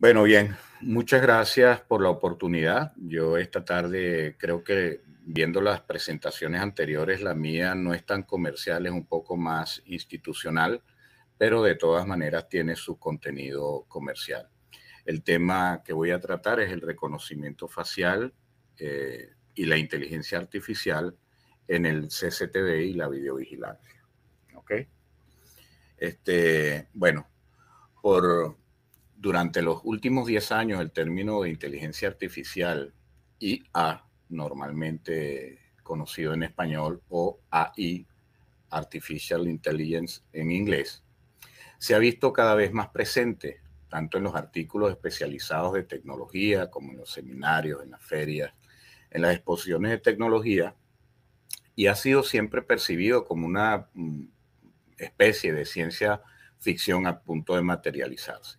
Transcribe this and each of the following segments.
Bueno, bien, muchas gracias por la oportunidad. Yo esta tarde creo que viendo las presentaciones anteriores, la mía no es tan comercial, es un poco más institucional, pero de todas maneras tiene su contenido comercial. El tema que voy a tratar es el reconocimiento facial eh, y la inteligencia artificial en el CCTV y la videovigilancia. ¿Ok? Este, bueno, por durante los últimos 10 años el término de inteligencia artificial, IA, normalmente conocido en español, o AI, Artificial Intelligence en inglés, se ha visto cada vez más presente, tanto en los artículos especializados de tecnología como en los seminarios, en las ferias, en las exposiciones de tecnología, y ha sido siempre percibido como una mm, especie de ciencia ficción a punto de materializarse.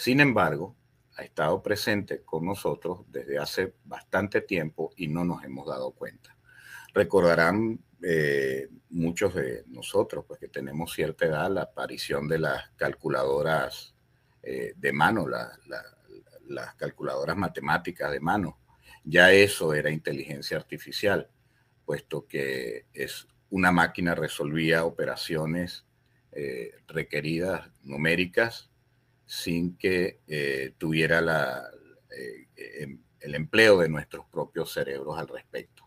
Sin embargo, ha estado presente con nosotros desde hace bastante tiempo y no nos hemos dado cuenta. Recordarán eh, muchos de nosotros, pues que tenemos cierta edad, la aparición de las calculadoras eh, de mano, las calculadoras matemáticas de mano. Ya eso era inteligencia artificial, puesto que es una máquina resolvía operaciones eh, requeridas numéricas sin que eh, tuviera eh, em, el empleo de nuestros propios cerebros al respecto.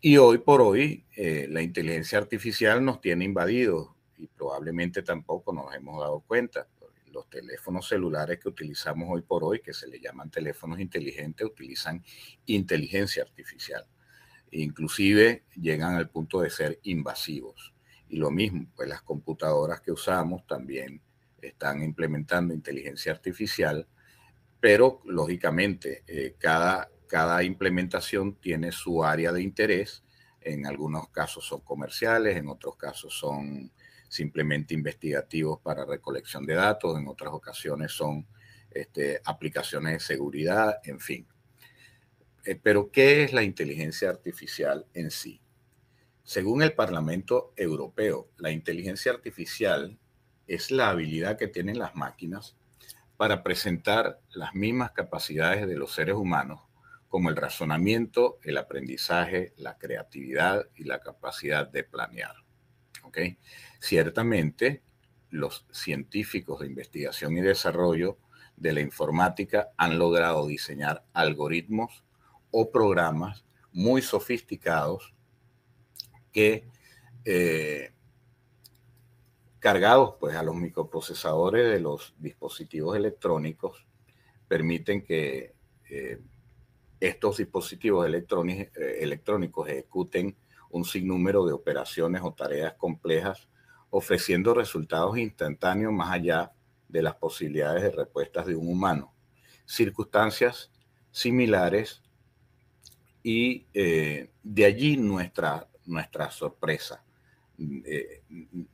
Y hoy por hoy eh, la inteligencia artificial nos tiene invadidos y probablemente tampoco nos hemos dado cuenta. Los teléfonos celulares que utilizamos hoy por hoy, que se le llaman teléfonos inteligentes, utilizan inteligencia artificial. E inclusive llegan al punto de ser invasivos. Y lo mismo, pues las computadoras que usamos también están implementando inteligencia artificial, pero lógicamente eh, cada, cada implementación tiene su área de interés. En algunos casos son comerciales, en otros casos son simplemente investigativos para recolección de datos, en otras ocasiones son este, aplicaciones de seguridad, en fin. Eh, pero, ¿qué es la inteligencia artificial en sí? Según el Parlamento Europeo, la inteligencia artificial es la habilidad que tienen las máquinas para presentar las mismas capacidades de los seres humanos, como el razonamiento, el aprendizaje, la creatividad y la capacidad de planear. Ciertamente, los científicos de investigación y desarrollo de la informática han logrado diseñar algoritmos o programas muy sofisticados que eh, cargados pues, a los microprocesadores de los dispositivos electrónicos, permiten que eh, estos dispositivos eh, electrónicos ejecuten un sinnúmero de operaciones o tareas complejas, ofreciendo resultados instantáneos más allá de las posibilidades de respuestas de un humano. Circunstancias similares y eh, de allí nuestra, nuestra sorpresa. Eh,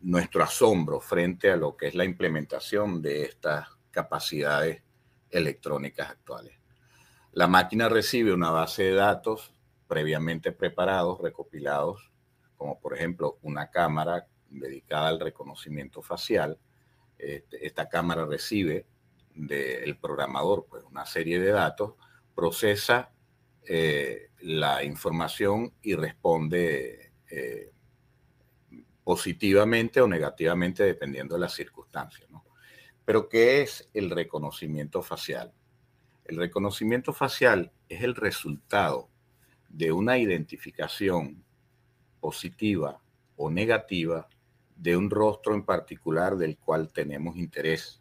nuestro asombro frente a lo que es la implementación de estas capacidades electrónicas actuales. La máquina recibe una base de datos previamente preparados, recopilados, como por ejemplo una cámara dedicada al reconocimiento facial. Este, esta cámara recibe del programador pues, una serie de datos, procesa eh, la información y responde eh, positivamente o negativamente dependiendo de las circunstancias. Pero ¿qué es el reconocimiento facial? El reconocimiento facial es el resultado de una identificación positiva o negativa de un rostro en particular del cual tenemos interés.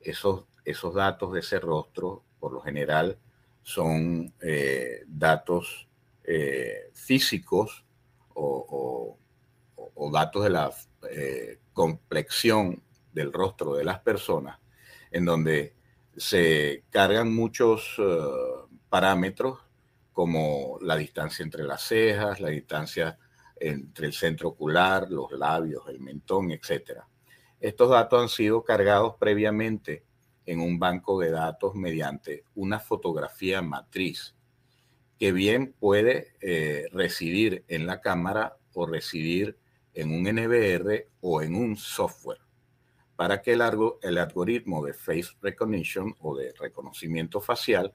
Esos, esos datos de ese rostro, por lo general, son eh, datos eh, físicos o o datos de la eh, complexión del rostro de las personas, en donde se cargan muchos eh, parámetros como la distancia entre las cejas, la distancia entre el centro ocular, los labios, el mentón, etc. Estos datos han sido cargados previamente en un banco de datos mediante una fotografía matriz que bien puede eh, recibir en la cámara o recibir en un NBR o en un software para que el, algoritmo de face recognition o de reconocimiento facial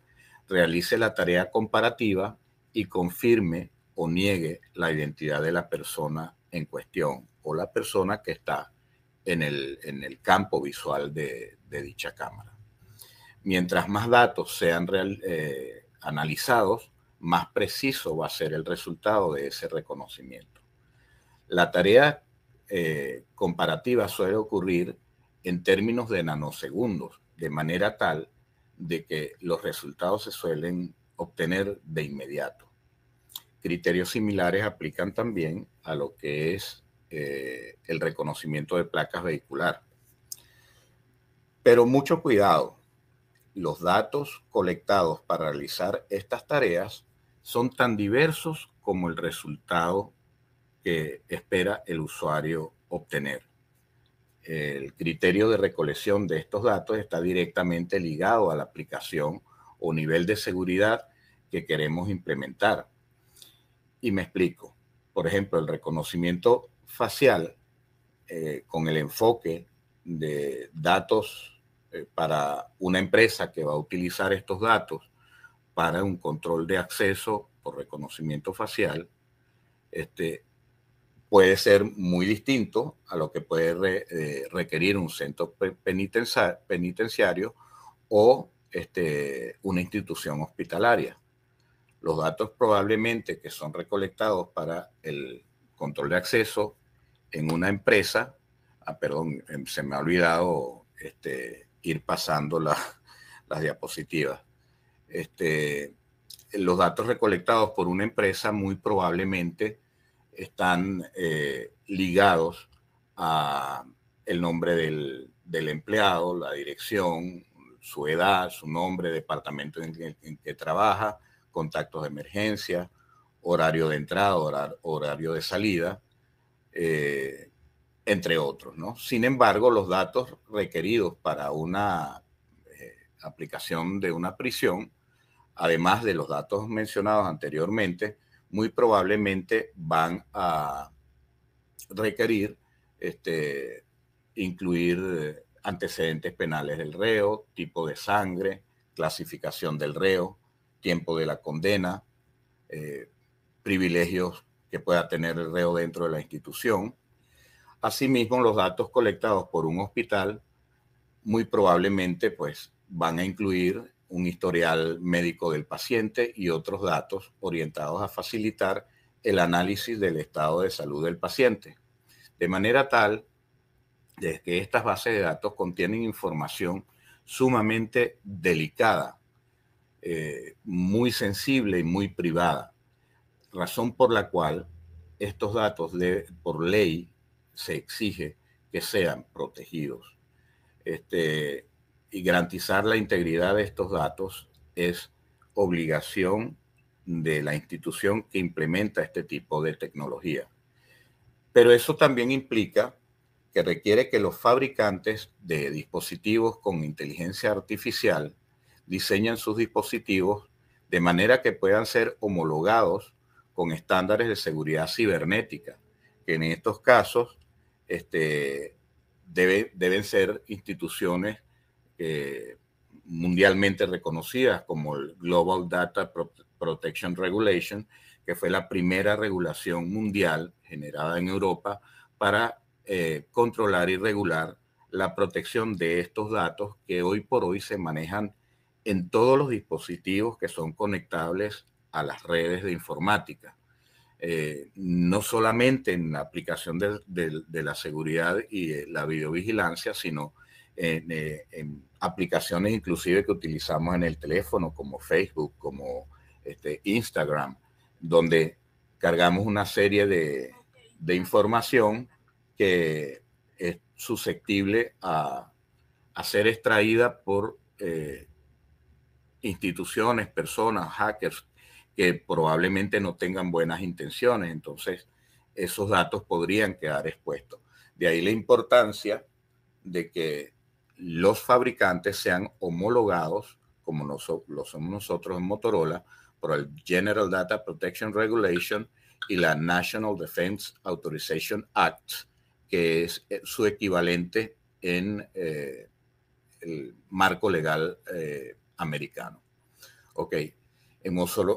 realice la tarea comparativa y confirme o niegue la identidad de la persona en cuestión o la persona que está en el, campo visual de, dicha cámara. Mientras más datos sean eh, analizados, más preciso va a ser el resultado de ese reconocimiento. La tarea eh, comparativa suele ocurrir en términos de nanosegundos, de manera tal de que los resultados se suelen obtener de inmediato. Criterios similares aplican también a lo que es eh, el reconocimiento de placas vehicular. Pero mucho cuidado, los datos colectados para realizar estas tareas son tan diversos como el resultado que espera el usuario obtener. El criterio de recolección de estos datos está directamente ligado a la aplicación o nivel de seguridad que queremos implementar. Y me explico. Por ejemplo, el reconocimiento facial eh, con el enfoque de datos eh, para una empresa que va a utilizar estos datos para un control de acceso por reconocimiento facial, este, puede ser muy distinto a lo que puede eh, requerir un centro penitenciario o este, una institución hospitalaria. Los datos probablemente que son recolectados para el control de acceso en una empresa, ah, perdón, em, se me ha olvidado este, ir pasando las diapositivas. Este, los datos recolectados por una empresa muy probablemente están eh, ligados a el nombre del, empleado, la dirección, su edad, su nombre, departamento en que, que trabaja, contactos de emergencia, horario de entrada, horario de salida, eh, entre otros. ¿no? Sin embargo, los datos requeridos para una eh, aplicación de una prisión, además de los datos mencionados anteriormente, muy probablemente van a requerir este, incluir eh, antecedentes penales del reo, tipo de sangre, clasificación del reo, tiempo de la condena, eh, privilegios que pueda tener el reo dentro de la institución. Asimismo, los datos colectados por un hospital muy probablemente pues, van a incluir un historial médico del paciente y otros datos orientados a facilitar el análisis del estado de salud del paciente, de manera tal que estas bases de datos contienen información sumamente delicada, eh, muy sensible y muy privada, razón por la cual estos datos de, por ley se exige que sean protegidos. Este, y garantizar la integridad de estos datos es obligación de la institución que implementa este tipo de tecnología. Pero eso también implica que requiere que los fabricantes de dispositivos con inteligencia artificial diseñen sus dispositivos de manera que puedan ser homologados con estándares de seguridad cibernética, que en estos casos este, deben ser instituciones eh, mundialmente reconocidas como el Global Data Protection Regulation, que fue la primera regulación mundial generada en Europa para eh, controlar y regular la protección de estos datos que hoy por hoy se manejan en todos los dispositivos que son conectables a las redes de informática. Eh, no solamente en la aplicación de, la seguridad y la videovigilancia, sino eh, en, aplicaciones inclusive que utilizamos en el teléfono, como Facebook, como este, Instagram, donde cargamos una serie de, información que es susceptible a, ser extraída por eh, instituciones, personas, hackers, que probablemente no tengan buenas intenciones. Entonces, esos datos podrían quedar expuestos. De ahí la importancia de que los fabricantes sean homologados, como lo somos nosotros en Motorola, por el General Data Protection Regulation y la National Defense Authorization Act, que es eh, su equivalente en eh, el marco legal eh, americano. Ok, en,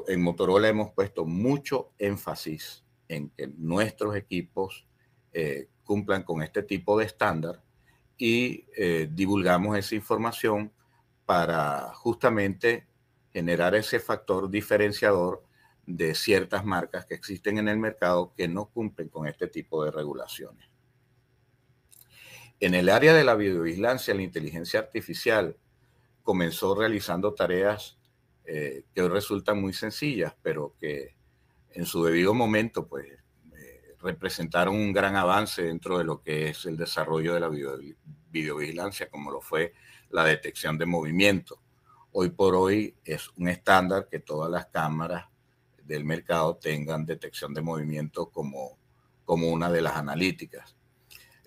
en Motorola hemos puesto mucho énfasis en que nuestros equipos cumplan con este tipo de estándar y eh, divulgamos esa información para justamente generar ese factor diferenciador de ciertas marcas que existen en el mercado que no cumplen con este tipo de regulaciones. En el área de la videovigilancia, la inteligencia artificial comenzó realizando tareas eh, que hoy resultan muy sencillas, pero que en su debido momento pues, eh, representaron un gran avance dentro de lo que es el desarrollo de la videovigilancia como lo fue la detección de movimiento. Hoy por hoy es un estándar que todas las cámaras del mercado tengan detección de movimiento como, como una de las analíticas.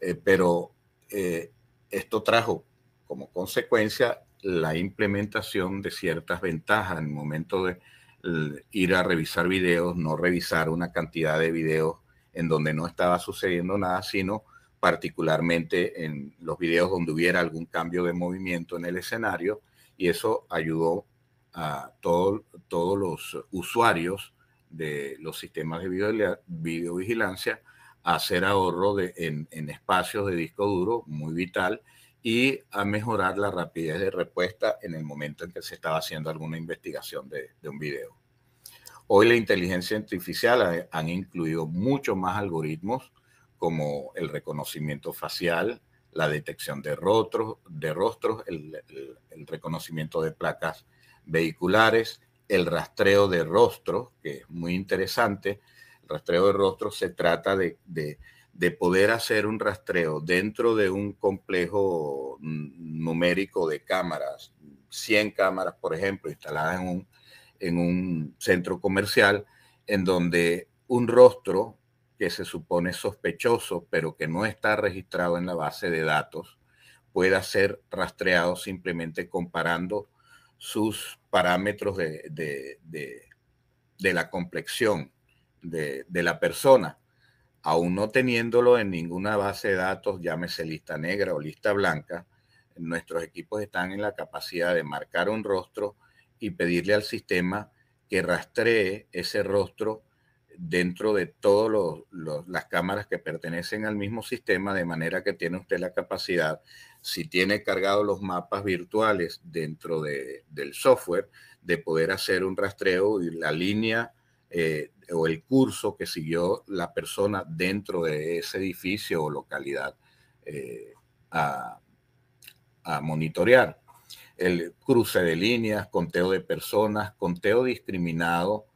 Eh, pero eh, esto trajo como consecuencia la implementación de ciertas ventajas en el momento de eh, ir a revisar videos, no revisar una cantidad de videos en donde no estaba sucediendo nada, sino particularmente en los videos donde hubiera algún cambio de movimiento en el escenario y eso ayudó a todos los usuarios de los sistemas de videovigilancia a hacer ahorro en, espacios de disco duro, muy vital, y a mejorar la rapidez de respuesta en el momento en que se estaba haciendo alguna investigación de, un video. Hoy la inteligencia artificial han incluido muchos más algoritmos como el reconocimiento facial, la detección de rostros, de rostros el, reconocimiento de placas vehiculares, el rastreo de rostros, que es muy interesante. El rastreo de rostros se trata de, poder hacer un rastreo dentro de un complejo numérico de cámaras, 100 cámaras, por ejemplo, instaladas en un, en un centro comercial, en donde un rostro que se supone sospechoso, pero que no está registrado en la base de datos, pueda ser rastreado simplemente comparando sus parámetros de, la complexión de, la persona, aún no teniéndolo en ninguna base de datos, llámese lista negra o lista blanca, nuestros equipos están en la capacidad de marcar un rostro y pedirle al sistema que rastree ese rostro dentro de todas las cámaras que pertenecen al mismo sistema, de manera que tiene usted la capacidad, si tiene cargados los mapas virtuales dentro de, del software, de poder hacer un rastreo y la línea eh, o el curso que siguió la persona dentro de ese edificio o localidad eh, a monitorear. El cruce de líneas, conteo de personas, conteo discriminado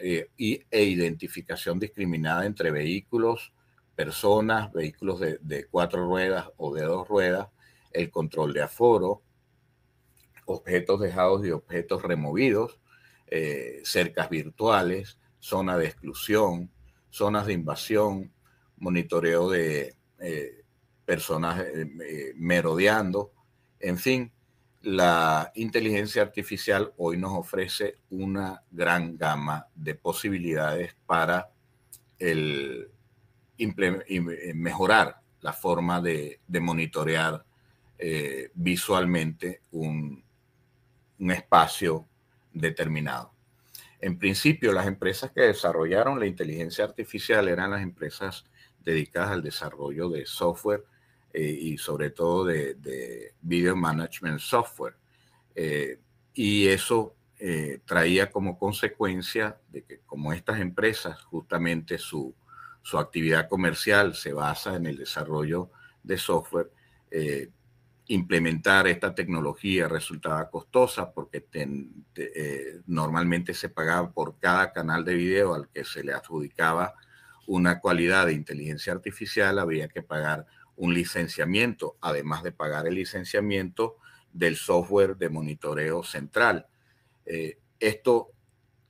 eh, y, e identificación discriminada entre vehículos, personas, vehículos de, cuatro ruedas o de dos ruedas, el control de aforo, objetos dejados y objetos removidos, eh, cercas virtuales, zona de exclusión, zonas de invasión, monitoreo de eh, personas merodeando, en fin, la inteligencia artificial hoy nos ofrece una gran gama de posibilidades para eh, mejorar la forma de, monitorear eh, visualmente un espacio determinado. En principio, las empresas que desarrollaron la inteligencia artificial eran las empresas dedicadas al desarrollo de software eh, y sobre todo de, video management software. Eh, y eso eh, traía como consecuencia de que como estas empresas, justamente su, su actividad comercial se basa en el desarrollo de software, implementar esta tecnología resultaba costosa porque normalmente se pagaba por cada canal de video al que se le adjudicaba una cualidad de inteligencia artificial, había que pagar un licenciamiento, además de pagar el licenciamiento del software de monitoreo central. Eh, esto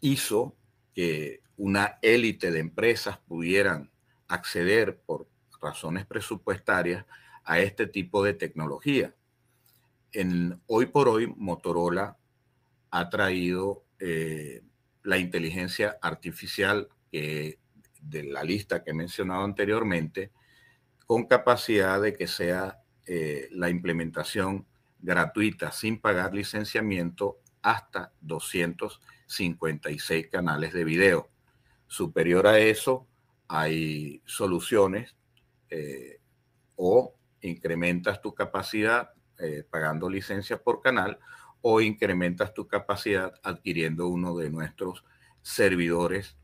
hizo que una élite de empresas pudieran acceder por razones presupuestarias a este tipo de tecnología. hoy por hoy, Motorola ha traído eh, la inteligencia artificial de la lista que he mencionado anteriormente con capacidad de que sea eh, la implementación gratuita sin pagar licenciamiento hasta 256 canales de video. Superior a eso, hay soluciones eh, o incrementas tu capacidad eh, pagando licencia por canal o incrementas tu capacidad adquiriendo uno de nuestros servidores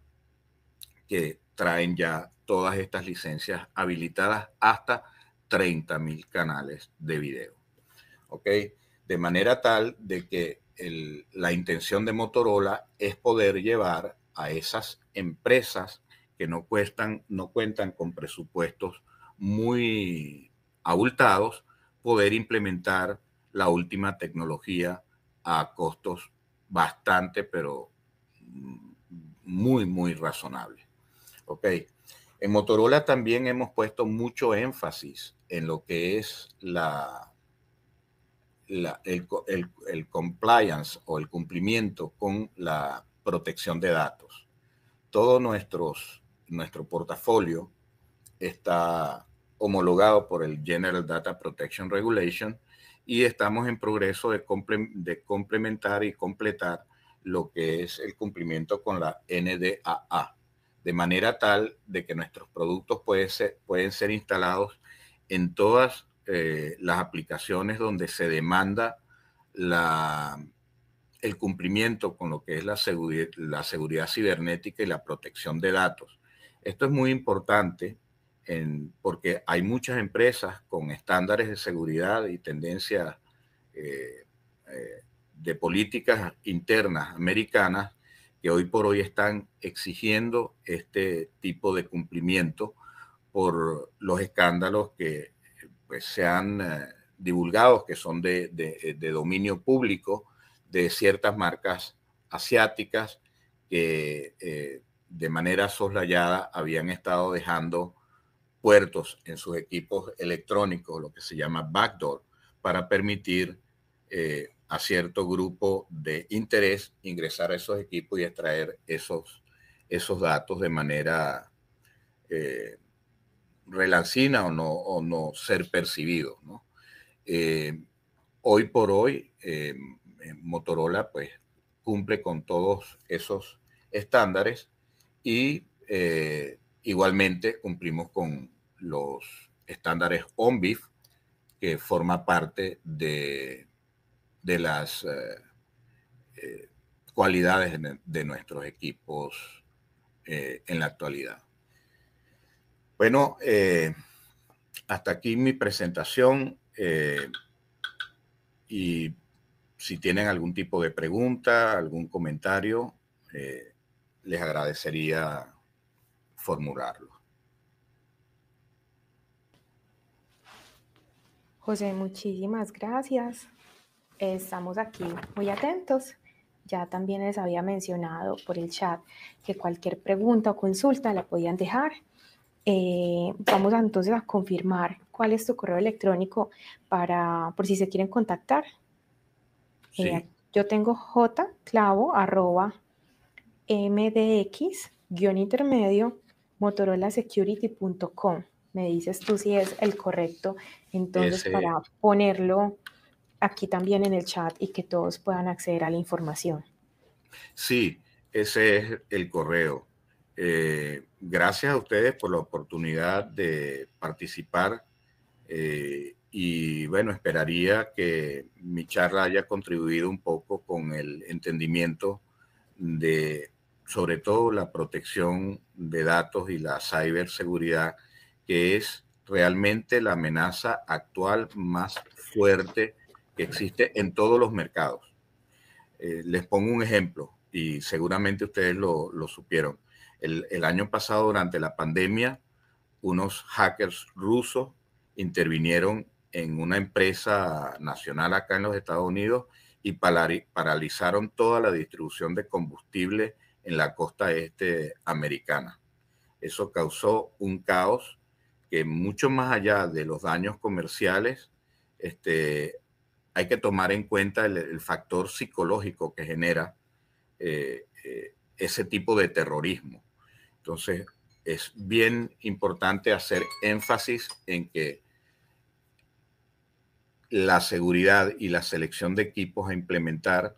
que traen ya todas estas licencias habilitadas hasta mil canales de video. ¿Ok? De manera tal de que la intención de Motorola es poder llevar a esas empresas que no, cuestan, no cuentan con presupuestos muy abultados, poder implementar la última tecnología a costos bastante, pero mm, muy, muy razonables. Ok, en Motorola también hemos puesto mucho énfasis en lo que es el, compliance o el cumplimiento con la protección de datos. Todo nuestro portafolio está homologado por el General Data Protection Regulation y estamos en progreso de, de, complementar y completar lo que es el cumplimiento con la NDAA de manera tal de que nuestros productos pueden ser, pueden ser instalados en todas eh, las aplicaciones donde se demanda la, el cumplimiento con lo que es la, la seguridad cibernética y la protección de datos. Esto es muy importante porque hay muchas empresas con estándares de seguridad y tendencias eh, eh, de políticas internas americanas que hoy por hoy están exigiendo este tipo de cumplimiento por los escándalos que pues, se han eh, divulgado, que son de, dominio público de ciertas marcas asiáticas que eh, de manera soslayada habían estado dejando puertos en sus equipos electrónicos, lo que se llama backdoor, para permitir eh, a cierto grupo de interés ingresar a esos equipos y extraer esos, esos datos de manera eh, relancina o no, o no ser percibido. Eh, hoy por hoy, eh, Motorola pues, cumple con todos esos estándares y igualmente cumplimos con los estándares ONVIF que forma parte de de las eh, eh, cualidades de, de, nuestros equipos eh, en la actualidad. Bueno, hasta aquí mi presentación y si tienen algún tipo de pregunta, algún comentario, les agradecería formularlo. José, muchísimas gracias. Estamos aquí muy atentos. Ya también les había mencionado por el chat que cualquier pregunta o consulta la podían dejar. Eh, vamos entonces a confirmar cuál es tu correo electrónico para por si se quieren contactar. Eh, yo tengo jclavo arroba mdx guión intermedio motorolasecurity.com. Me dices tú si es el correcto entonces para ponerlo aquí también en el chat y que todos puedan acceder a la información. Sí, ese es el correo. Eh, gracias a ustedes por la oportunidad de participar eh, y bueno, esperaría que mi charla haya contribuido un poco con el entendimiento de sobre todo la protección de datos y la ciberseguridad, que es realmente la amenaza actual más fuerte que existe en todos los mercados. Eh, les pongo un ejemplo y seguramente ustedes lo, supieron. El, el, año pasado, durante la pandemia, unos hackers rusos intervinieron en una empresa nacional acá en los Estados Unidos y paralizaron toda la distribución de combustible en la costa este americana. Eso causó un caos que mucho más allá de los daños comerciales, este, hay que tomar en cuenta el, factor psicológico que genera eh, eh, ese tipo de terrorismo. Entonces, es bien importante hacer énfasis en que la seguridad y la selección de equipos a implementar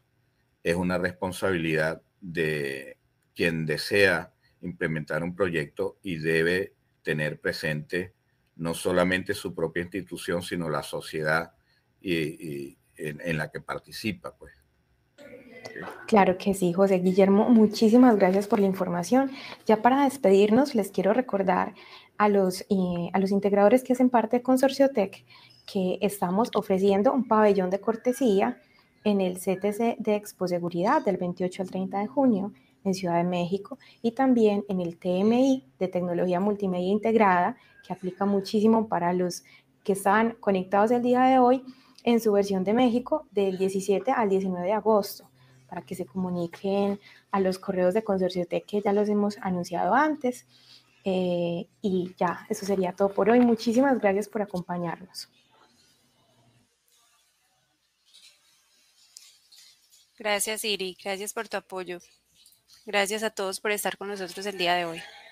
es una responsabilidad de quien desea implementar un proyecto y debe tener presente no solamente su propia institución, sino la sociedad y, en, la que participa, pues. Claro que sí, José Guillermo, muchísimas gracias por la información. Ya para despedirnos, les quiero recordar a los, eh, a los integradores que hacen parte de Consorcio Tech que estamos ofreciendo un pabellón de cortesía en el CTC de Expo Seguridad del 28 al 30 de junio en Ciudad de México y también en el TMI de Tecnología Multimedia Integrada, que aplica muchísimo para los que están conectados el día de hoy en su versión de México del 17 al 19 de agosto, para que se comuniquen a los correos de Consorciotec que ya los hemos anunciado antes. Eh, y ya, eso sería todo por hoy. Muchísimas gracias por acompañarnos. Gracias, Iri. Gracias por tu apoyo. Gracias a todos por estar con nosotros el día de hoy.